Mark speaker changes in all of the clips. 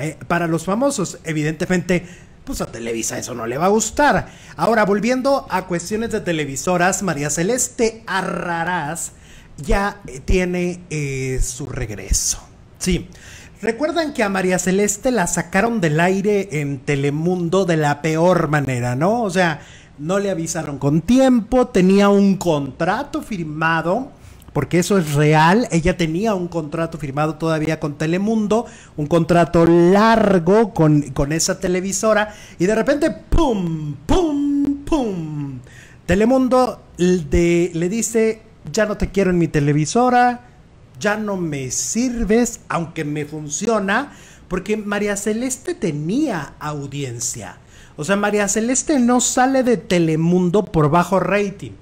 Speaker 1: Eh, para, los famosos. Evidentemente, pues a Televisa eso no le va a gustar. Ahora, volviendo a cuestiones de televisoras, María Celeste Arrarás ya eh, tiene eh, su regreso. Sí. Recuerdan que a María Celeste la sacaron del aire en Telemundo de la peor manera, ¿no? O sea, no le avisaron con tiempo, tenía un contrato firmado porque eso es real. Ella tenía un contrato firmado todavía con Telemundo, un contrato largo con, esa televisora, y de repente, ¡pum! ¡pum! ¡pum! Telemundo le dice, ya no te quiero en mi televisora, ya no me sirves, aunque me funciona, porque María Celeste tenía audiencia. O sea, María Celeste no sale de Telemundo por bajo rating.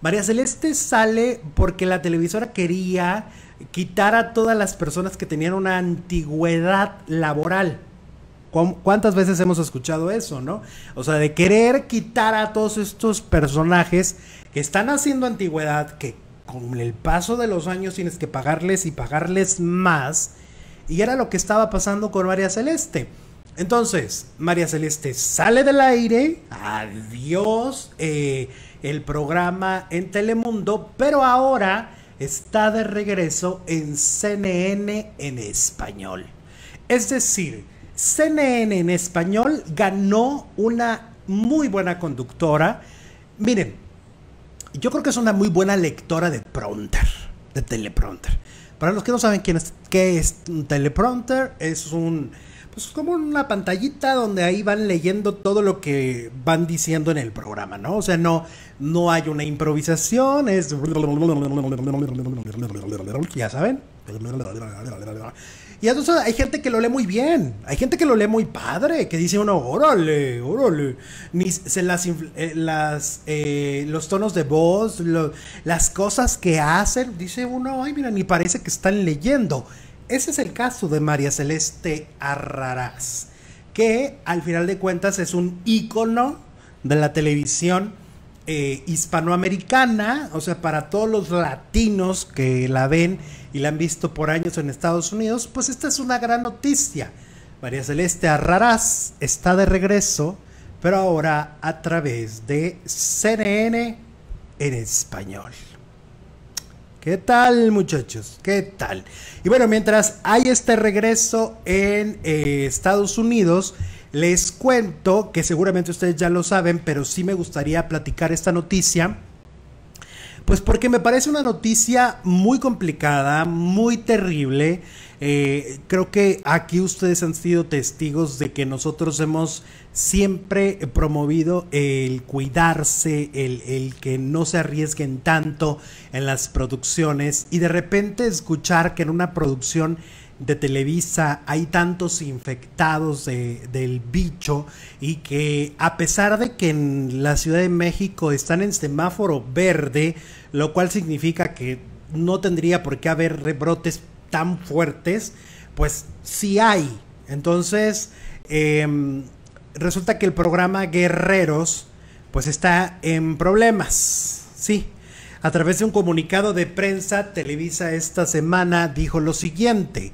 Speaker 1: María Celeste sale porque la televisora quería quitar a todas las personas que tenían una antigüedad laboral. ¿Cuántas veces hemos escuchado eso, no? O sea, de querer quitar a todos estos personajes que están haciendo antigüedad, que con el paso de los años tienes que pagarles y pagarles más. Y era lo que estaba pasando con María Celeste. Entonces, María Celeste sale del aire, adiós, eh, el programa en Telemundo, pero ahora está de regreso en CNN en español. Es decir, CNN en español ganó una muy buena conductora. Miren, yo creo que es una muy buena lectora de pronter, de teleprompter. Para los que no saben quién es, qué es un teleprompter, es un pues como una pantallita donde ahí van leyendo todo lo que van diciendo en el programa, ¿no? O sea, no, no hay una improvisación, es... Ya saben. Y entonces hay gente que lo lee muy bien, hay gente que lo lee muy padre, que dice uno, órale, órale. Ni se las, eh, eh, los tonos de voz, las cosas que hacen, dice uno, ay, mira, ni parece que están leyendo. Ese es el caso de María Celeste Arrarás, que al final de cuentas es un ícono de la televisión eh, hispanoamericana, o sea, para todos los latinos que la ven y la han visto por años en Estados Unidos, pues esta es una gran noticia. María Celeste Arrarás está de regreso, pero ahora a través de CNN en español. ¿Qué tal muchachos? ¿Qué tal? Y bueno, mientras hay este regreso en eh, Estados Unidos, les cuento que seguramente ustedes ya lo saben, pero sí me gustaría platicar esta noticia pues porque me parece una noticia muy complicada, muy terrible. Eh, creo que aquí ustedes han sido testigos de que nosotros hemos siempre promovido el cuidarse, el, el, que no se arriesguen tanto en las producciones y de repente escuchar que en una producción de Televisa hay tantos infectados de, del bicho y que a pesar de que en la Ciudad de México están en semáforo verde, lo cual significa que no tendría por qué haber rebrotes tan fuertes, pues sí hay. Entonces, em, resulta que el programa Guerreros pues está en problemas. Sí, a través de un comunicado de prensa, Televisa esta semana dijo lo siguiente.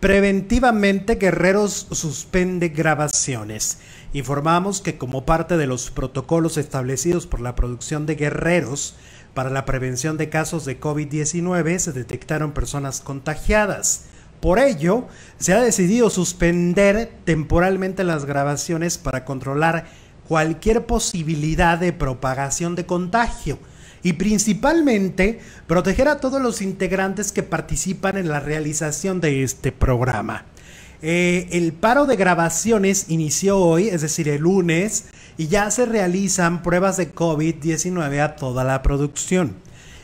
Speaker 1: preventivamente Guerreros suspende grabaciones. Informamos que como parte de los protocolos establecidos por la producción de Guerreros para la prevención de casos de COVID-19 se detectaron personas contagiadas. Por ello, se ha decidido suspender temporalmente las grabaciones para controlar cualquier posibilidad de propagación de contagio y principalmente proteger a todos los integrantes que participan en la realización de este programa. Eh, el paro de grabaciones inició hoy, es decir, el lunes, y ya se realizan pruebas de COVID-19 a toda la producción.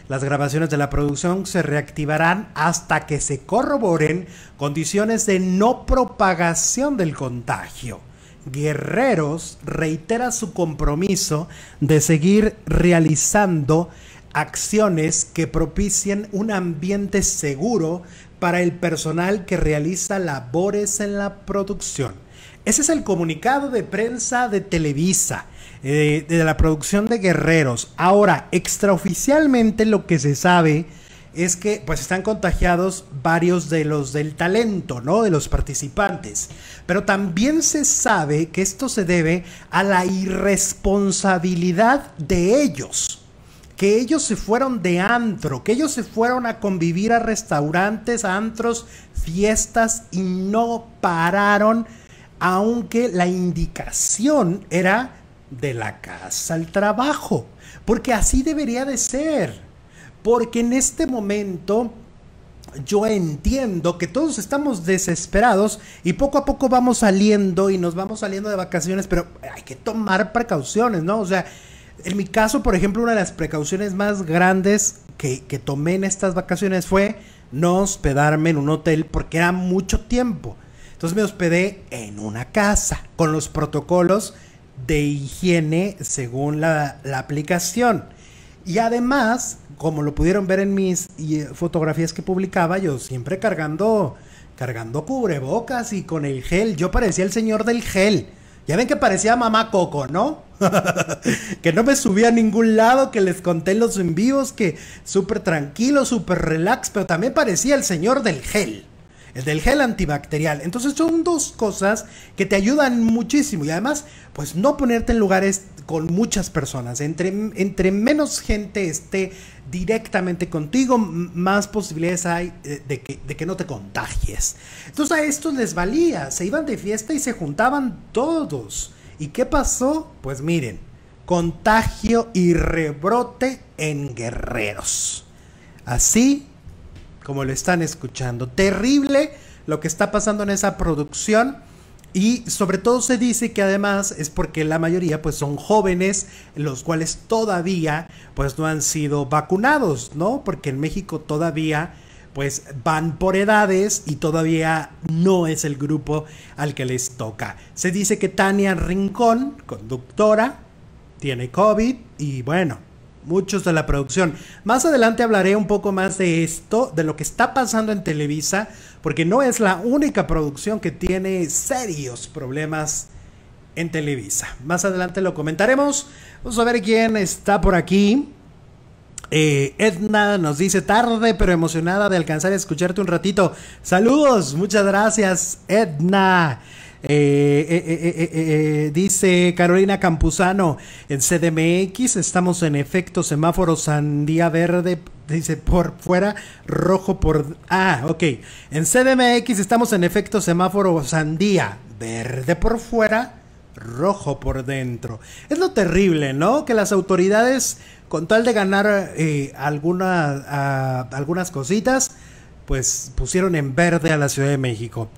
Speaker 1: Las grabaciones de la producción se reactivarán hasta que se corroboren condiciones de no propagación del contagio. Guerreros reitera su compromiso de seguir realizando acciones que propicien un ambiente seguro para el personal que realiza labores en la producción. Ese es el comunicado de prensa de Televisa, eh, de la producción de Guerreros. Ahora, extraoficialmente lo que se sabe es que pues están contagiados varios de los del talento, ¿no? De los participantes. Pero también se sabe que esto se debe a la irresponsabilidad de ellos. Que ellos se fueron de antro, que ellos se fueron a convivir a restaurantes, antros, fiestas y no pararon, aunque la indicación era de la casa al trabajo. Porque así debería de ser porque en este momento yo entiendo que todos estamos desesperados y poco a poco vamos saliendo y nos vamos saliendo de vacaciones, pero hay que tomar precauciones, ¿no? O sea, en mi caso, por ejemplo, una de las precauciones más grandes que, tomé en estas vacaciones fue no hospedarme en un hotel porque era mucho tiempo. Entonces me hospedé en una casa con los protocolos de higiene según la aplicación. Y además, como lo pudieron ver en mis eh, fotografías que publicaba, yo siempre cargando, cargando cubrebocas y con el gel. Yo parecía el señor del gel. Ya ven que parecía mamá Coco, ¿no? que no me subía a ningún lado, que les conté en los envíos, que súper tranquilo, súper relax, pero también parecía el señor del gel. El del gel antibacterial. Entonces son dos cosas que te ayudan muchísimo. Y además, pues no ponerte en lugares con muchas personas. Entre, entre menos gente esté directamente contigo, más posibilidades hay eh, de que, de que no te contagies. Entonces a estos les valía, se iban de fiesta y se juntaban todos. ¿Y qué pasó? Pues miren, contagio y rebrote en guerreros. Así como lo están escuchando. Terrible lo que está pasando en esa producción y sobre todo se dice que además es porque la mayoría pues son jóvenes, los cuales todavía pues no han sido vacunados, ¿no? Porque en México todavía pues van por edades y todavía no es el grupo al que les toca. Se dice que Tania Rincón, conductora, tiene COVID y bueno, muchos de la producción. Más adelante hablaré un poco más de esto, de lo que está pasando en Televisa, porque no es la única producción que tiene serios problemas en Televisa. Más adelante lo comentaremos. Vamos a ver quién está por aquí. Eh, Edna nos dice tarde, pero emocionada de alcanzar a escucharte un ratito. Saludos, muchas gracias, Edna. Eh, eh, eh, dice Carolina Campuzano, en CDMX estamos en efecto semáforo sandía verde dice por fuera, rojo por... Ah, ok. En CDMX estamos en efecto semáforo sandía, verde por fuera, rojo por dentro. Es lo terrible, ¿no? Que las autoridades, con tal de ganar ah, algunas cositas, pues pusieron en verde a la Ciudad de México.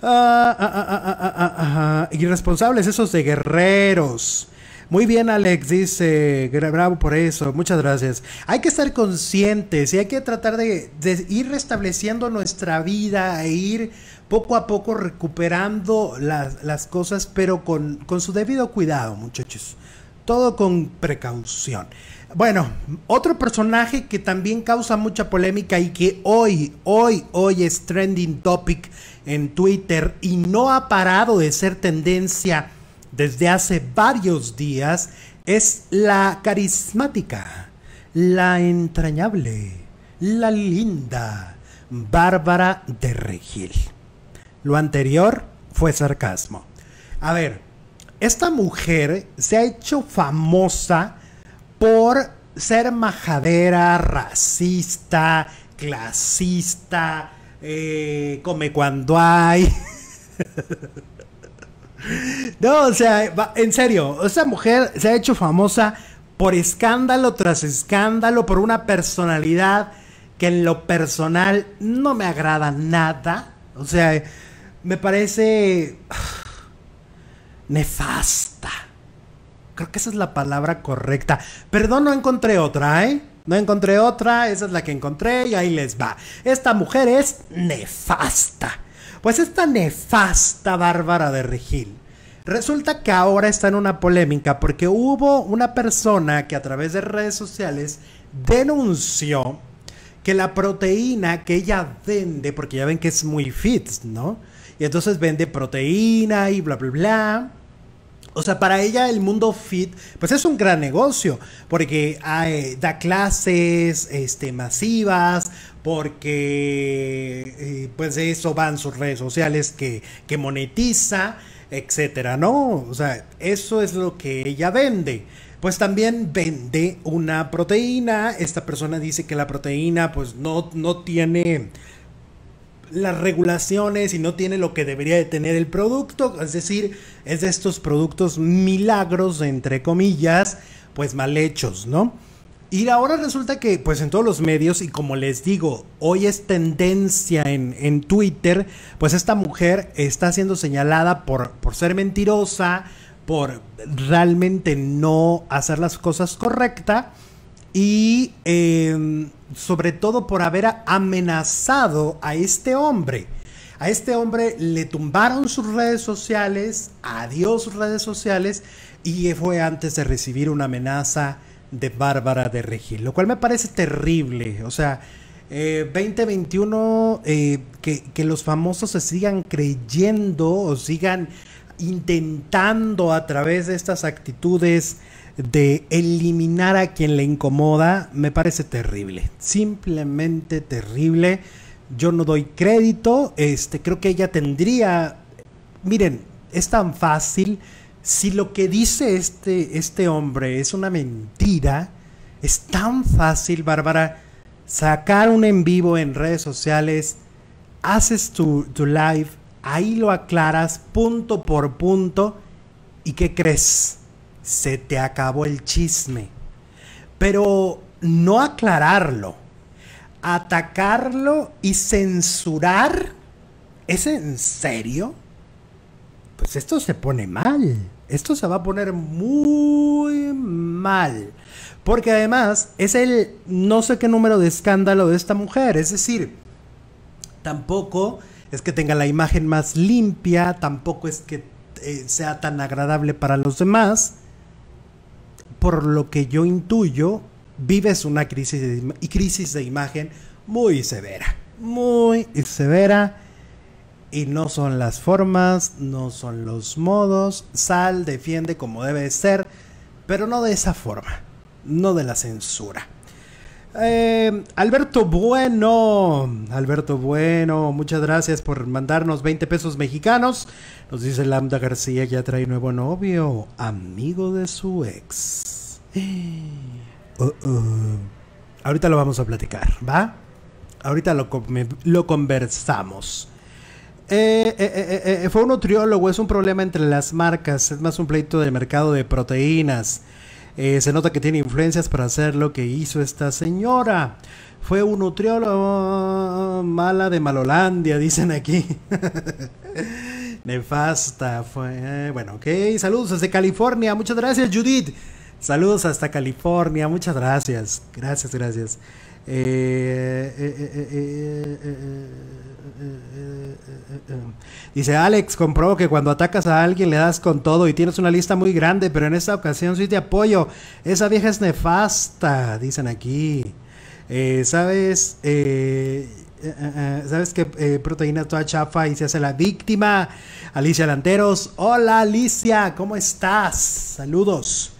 Speaker 1: Ah, ah, ah, Irresponsables esos de guerreros. Muy bien, Alex, dice, bravo por eso, muchas gracias. Hay que estar conscientes y hay que tratar de, ir restableciendo nuestra vida e ir poco a poco recuperando las, cosas, pero con, su debido cuidado, muchachos todo con precaución. Bueno, otro personaje que también causa mucha polémica y que hoy, hoy, hoy es trending topic en Twitter y no ha parado de ser tendencia desde hace varios días es la carismática, la entrañable, la linda Bárbara de Regil. Lo anterior fue sarcasmo. A ver, esta mujer se ha hecho famosa por ser majadera, racista, clasista, eh, come cuando hay. no, o sea, en serio, esta mujer se ha hecho famosa por escándalo tras escándalo, por una personalidad que en lo personal no me agrada nada. O sea, me parece nefasta. Creo que esa es la palabra correcta. Perdón, no encontré otra, ¿eh? No encontré otra, esa es la que encontré y ahí les va. Esta mujer es nefasta. Pues esta nefasta Bárbara de Regil. Resulta que ahora está en una polémica porque hubo una persona que a través de redes sociales denunció que la proteína que ella vende, porque ya ven que es muy fit, ¿no? Y entonces vende proteína y bla, bla, bla. O sea, para ella el mundo fit, pues es un gran negocio, porque da clases este, masivas, porque eh, pues de eso van sus redes sociales que, monetiza, etcétera, ¿no? O sea, eso es lo que ella vende pues también vende una proteína. Esta persona dice que la proteína pues no, no tiene las regulaciones y no tiene lo que debería de tener el producto. Es decir, es de estos productos milagros, entre comillas, pues mal hechos, ¿no? Y ahora resulta que, pues en todos los medios, y como les digo, hoy es tendencia en, Twitter, pues esta mujer está siendo señalada por, por ser mentirosa, por realmente no hacer las cosas correctas y em, sobre todo por haber amenazado a este hombre. A este hombre le tumbaron sus redes sociales, adiós sus redes sociales, y fue antes de recibir una amenaza de Bárbara de Regil, lo cual me parece terrible. O sea, 2021, eh, eh, que, que los famosos se sigan creyendo o sigan intentando a través de estas actitudes de eliminar a quien le incomoda me parece terrible. Simplemente terrible. Yo no doy crédito. Este, creo que ella tendría. Miren, es tan fácil. Si lo que dice este, este hombre es una mentira, es tan fácil, Bárbara, sacar un en vivo en redes sociales, haces tu, tu live, ahí lo aclaras punto por punto y ¿qué crees? se te acabó el chisme. Pero no aclararlo, atacarlo y censurar, ¿es en serio? Pues esto se pone mal. Esto se va a poner muy mal. Porque además es el no sé qué número de escándalo de esta mujer. Es decir, tampoco es que tenga la imagen más limpia, tampoco es que eh, sea tan agradable para los demás por lo que yo intuyo, vives una crisis de, crisis de imagen muy severa, muy severa. Y no son las formas, no son los modos. Sal, defiende como debe ser, pero no de esa forma, no de la censura. Eh, Alberto Bueno, Alberto Bueno, muchas gracias por mandarnos 20 pesos mexicanos. Nos dice Lambda García, ya trae nuevo novio, amigo de su ex. Uh, uh. Ahorita lo vamos a platicar, ¿va? Ahorita lo, conversamos. Eh, eh, fue un nutriólogo, es un problema entre las marcas, es más un pleito de mercado de proteínas. Eh, se nota que tiene influencias para hacer lo que hizo esta señora. Fue un nutriólogo mala de Malolandia, dicen aquí. Nefasta fue. Eh, bueno, ok. Saludos desde California. Muchas gracias, Judith. Saludos hasta California. Muchas gracias. Gracias, gracias. Dice Alex, comprobo que cuando atacas a alguien le das con todo y tienes una lista muy grande, pero en esta ocasión sí te apoyo. Esa vieja es nefasta, dicen aquí. ¿Sabes? ¿Sabes qué proteína toda chafa y se hace la víctima? Alicia Lanteros. Hola Alicia, ¿cómo estás? Saludos.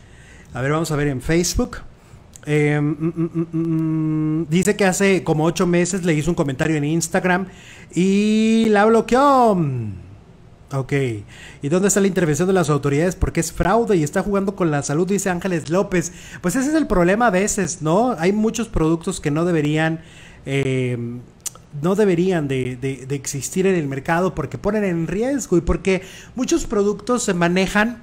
Speaker 1: A ver, vamos a ver en Facebook. Em, mm, mm, mm, dice que hace como ocho meses le hizo un comentario en Instagram y la bloqueó. Ok. ¿Y dónde está la intervención de las autoridades? Porque es fraude y está jugando con la salud, dice Ángeles López. Pues ese es el problema a veces, ¿no? Hay muchos productos que no deberían... Em, no deberían de existir en el mercado porque ponen en riesgo y porque muchos productos se manejan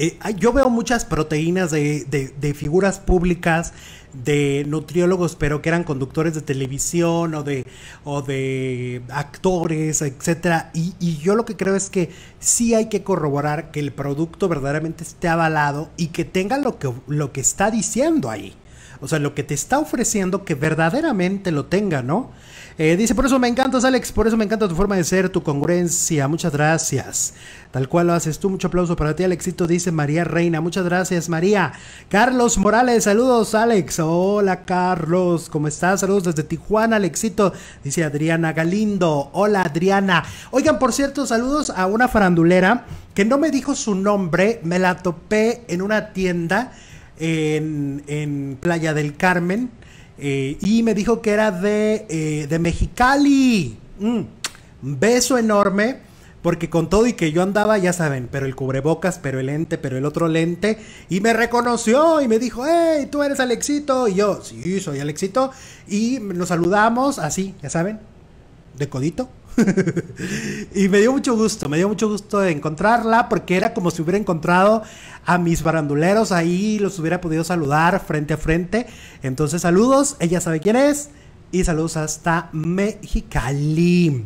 Speaker 1: eh, yo veo muchas proteínas de, de, figuras públicas, de nutriólogos, pero que eran conductores de televisión o de, o de actores, etcétera. Y, y yo lo que creo es que sí hay que corroborar que el producto verdaderamente esté avalado y que tenga lo que, lo que está diciendo ahí. O sea, lo que te está ofreciendo que verdaderamente lo tenga, ¿no? Eh, dice, por eso me encantas, Alex, por eso me encanta tu forma de ser, tu congruencia, muchas gracias. Tal cual lo haces tú, mucho aplauso para ti, Alexito, dice María Reina, muchas gracias, María. Carlos Morales, saludos, Alex. Hola, Carlos, ¿cómo estás? Saludos desde Tijuana, Alexito, dice Adriana Galindo. Hola, Adriana. Oigan, por cierto, saludos a una farandulera que no me dijo su nombre, me la topé en una tienda en, Playa del Carmen. Eh, y me dijo que era de, eh, Mexicali. Mm, beso enorme. Porque con todo y que yo andaba, ya saben, pero el cubrebocas, pero el lente, pero el otro lente. Y me reconoció y me dijo, hey, tú eres Alexito. Y yo, sí, soy Alexito. Y nos saludamos así, ya saben, de codito. y me dio mucho gusto, me dio mucho gusto de encontrarla porque era como si hubiera encontrado a mis baranduleros ahí, los hubiera podido saludar frente a frente. Entonces saludos, ella sabe quién es y saludos hasta Mexicali.